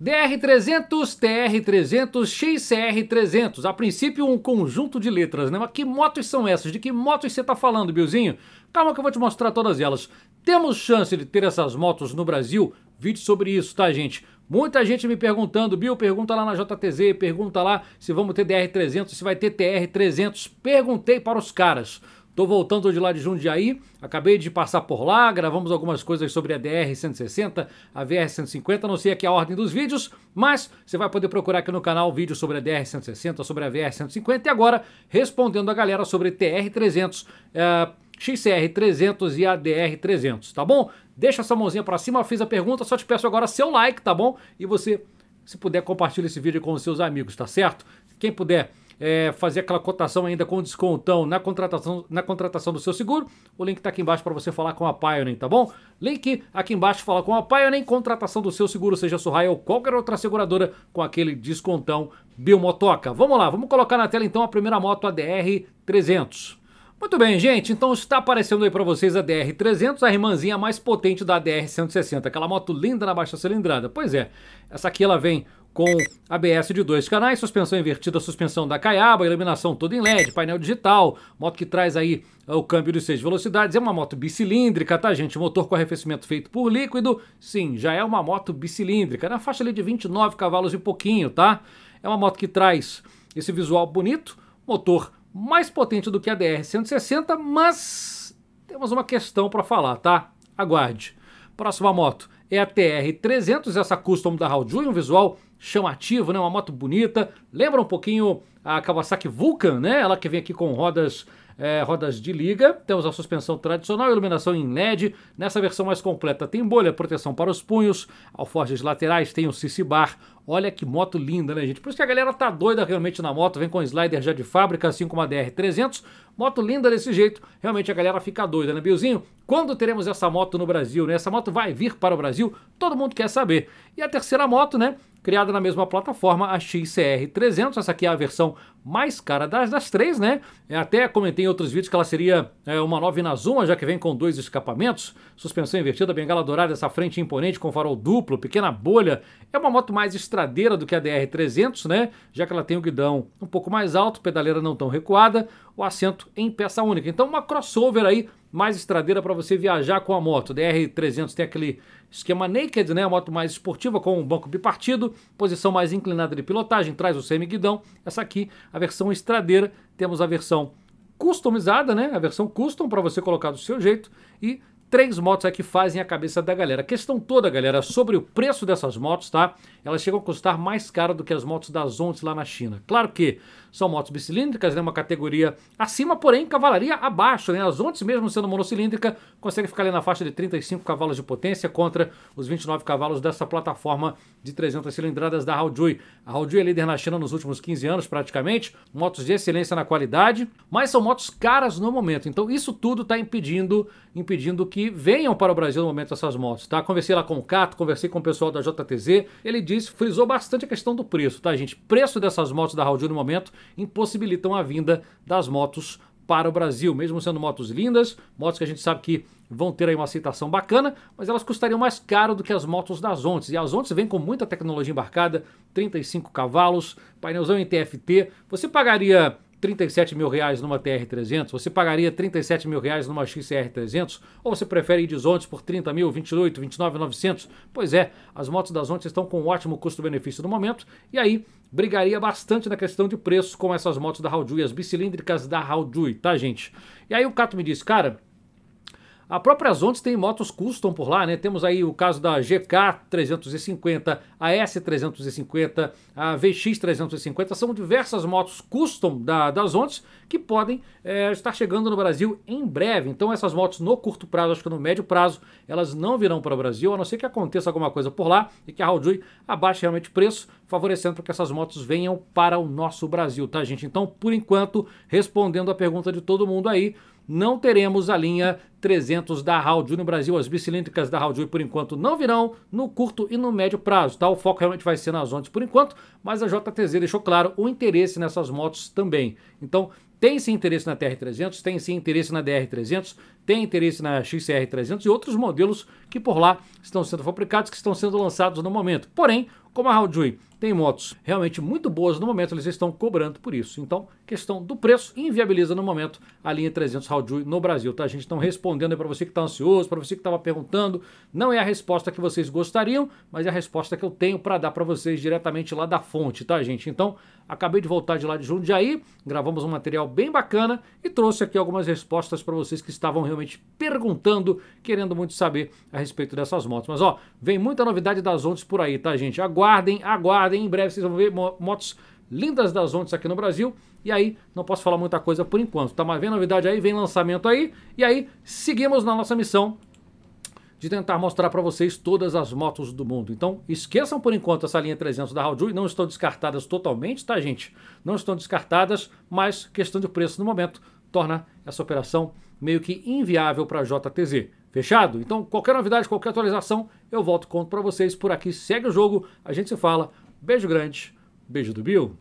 DR300, TR300, XCR300. A princípio um conjunto de letras, né? Mas que motos são essas? De que motos você está falando, Bilzinho? Calma que eu vou te mostrar todas elas. Temos chance de ter essas motos no Brasil? Vídeo sobre isso, tá, gente? Muita gente me perguntando, Bill, pergunta lá na JTZ, pergunta lá se vamos ter DR300, se vai ter TR300. Perguntei para os caras. Tô voltando de lá de Jundiaí, acabei de passar por lá, gravamos algumas coisas sobre a DR-160, a VR-150, não sei aqui a ordem dos vídeos, mas você vai poder procurar aqui no canal vídeos sobre a DR-160, sobre a VR-150 e agora respondendo a galera sobre TR-300, eh, XCR-300 e a DR-300, tá bom? Deixa essa mãozinha para cima, fiz a pergunta, só te peço agora seu like, tá bom? E você, se puder, compartilha esse vídeo com os seus amigos, tá certo? Quem puder é, fazer aquela cotação ainda com descontão na contratação, na contratação do seu seguro. O link está aqui embaixo para você falar com a Pioneer, tá bom? Link aqui embaixo, fala com a Pioneer, contratação do seu seguro, seja Surray ou qualquer outra seguradora com aquele descontão bilmotoca Vamos lá, vamos colocar na tela então a primeira moto, a DR300. Muito bem, gente, então está aparecendo aí para vocês a DR300, a irmãzinha mais potente da DR160, aquela moto linda na baixa cilindrada. Pois é, essa aqui ela vem com ABS de dois canais, suspensão invertida, suspensão da caiaba, iluminação toda em LED, painel digital, moto que traz aí ah, o câmbio de seis velocidades, é uma moto bicilíndrica, tá gente? Motor com arrefecimento feito por líquido, sim, já é uma moto bicilíndrica, na faixa ali de 29 cavalos e pouquinho, tá? É uma moto que traz esse visual bonito, motor mais potente do que a DR-160, mas temos uma questão para falar, tá? Aguarde. Próxima moto é a TR-300, essa custom da Raul um visual chamativo, né? Uma moto bonita. Lembra um pouquinho a Kawasaki Vulcan, né? Ela que vem aqui com rodas é, rodas de liga, temos a suspensão tradicional, iluminação em LED, nessa versão mais completa tem bolha, proteção para os punhos, alforjes laterais, tem o CC Bar, olha que moto linda né gente, por isso que a galera tá doida realmente na moto, vem com slider já de fábrica, assim como a DR300, moto linda desse jeito, realmente a galera fica doida né Bilzinho? Quando teremos essa moto no Brasil né, essa moto vai vir para o Brasil, todo mundo quer saber, e a terceira moto né, criada na mesma plataforma, a XCR300. Essa aqui é a versão mais cara das, das três, né? É, até comentei em outros vídeos que ela seria é, uma 9 na Zuma, já que vem com dois escapamentos, suspensão invertida, bengala dourada, essa frente imponente com farol duplo, pequena bolha. É uma moto mais estradeira do que a DR300, né? Já que ela tem o guidão um pouco mais alto, pedaleira não tão recuada, o assento em peça única. Então uma crossover aí mais estradeira para você viajar com a moto. DR300 tem aquele esquema naked, né? A moto mais esportiva com um banco bipartido, posição mais inclinada de pilotagem, traz o semi-guidão. Essa aqui, a versão estradeira, temos a versão customizada, né? A versão custom para você colocar do seu jeito e três motos aqui é fazem a cabeça da galera. A questão toda, galera, sobre o preço dessas motos, tá? elas chegam a custar mais caro do que as motos da Zontes lá na China. Claro que são motos bicilíndricas, né, uma categoria acima, porém cavalaria abaixo. Né? A Zontes, mesmo sendo monocilíndrica, consegue ficar ali na faixa de 35 cavalos de potência contra os 29 cavalos dessa plataforma de 300 cilindradas da Haojui. A Haojui é líder na China nos últimos 15 anos, praticamente. Motos de excelência na qualidade, mas são motos caras no momento. Então isso tudo está impedindo, impedindo que venham para o Brasil no momento essas motos. Tá? Conversei lá com o Cato, conversei com o pessoal da JTZ. Ele disse frisou bastante a questão do preço, tá, gente? Preço dessas motos da Raul no momento impossibilitam a vinda das motos para o Brasil, mesmo sendo motos lindas, motos que a gente sabe que vão ter aí uma aceitação bacana, mas elas custariam mais caro do que as motos das Ontes. E as Ontes vêm com muita tecnologia embarcada, 35 cavalos, painelzão em TFT. Você pagaria 37 mil reais numa TR-300, você pagaria 37 mil reais numa XR-300? Ou você prefere ir de Zontes por 30 mil, 28, 29, 900? Pois é, as motos da Zontes estão com um ótimo custo-benefício no momento e aí brigaria bastante na questão de preço com essas motos da Raudui, as bicilíndricas da Raudui, tá gente? E aí o Cato me disse, cara, a própria Zontes tem motos custom por lá, né? Temos aí o caso da GK 350, a S 350, a VX 350. São diversas motos custom da, da Zontes que podem é, estar chegando no Brasil em breve. Então essas motos no curto prazo, acho que no médio prazo, elas não virão para o Brasil, a não ser que aconteça alguma coisa por lá e que a Raudui abaixe realmente o preço, favorecendo para que essas motos venham para o nosso Brasil, tá gente? Então, por enquanto, respondendo a pergunta de todo mundo aí, não teremos a linha 300 da Haldui no Brasil. As bicilíndricas da Haldui, por enquanto, não virão no curto e no médio prazo. Tá? O foco realmente vai ser nas ondas por enquanto, mas a JTZ deixou claro o interesse nessas motos também. Então, tem sim interesse na TR-300, tem sim interesse na DR-300, tem interesse na XCR-300 e outros modelos que por lá estão sendo fabricados, que estão sendo lançados no momento. Porém, como a Haojui tem motos realmente muito boas no momento, eles estão cobrando por isso. Então, questão do preço inviabiliza no momento a linha 300 Haojui no Brasil, tá, gente? estão respondendo para você que está ansioso, para você que estava perguntando, não é a resposta que vocês gostariam, mas é a resposta que eu tenho para dar para vocês diretamente lá da fonte, tá, gente? Então, acabei de voltar de lá de Jundiaí, gravamos um material bem bacana e trouxe aqui algumas respostas para vocês que estavam realmente perguntando, querendo muito saber a respeito dessas motos. Mas, ó, vem muita novidade das ondas por aí, tá, gente? Aguarde aguardem, aguardem. Em breve vocês vão ver motos lindas das ondas aqui no Brasil. E aí, não posso falar muita coisa por enquanto, tá? Mas vem novidade aí, vem lançamento aí. E aí, seguimos na nossa missão de tentar mostrar para vocês todas as motos do mundo. Então, esqueçam por enquanto essa linha 300 da Haldui, não estão descartadas totalmente, tá, gente? Não estão descartadas, mas questão de preço no momento torna essa operação meio que inviável para a JTZ. Fechado? Então, qualquer novidade, qualquer atualização, eu volto e conto para vocês por aqui. Segue o jogo, a gente se fala. Beijo grande, beijo do Bill.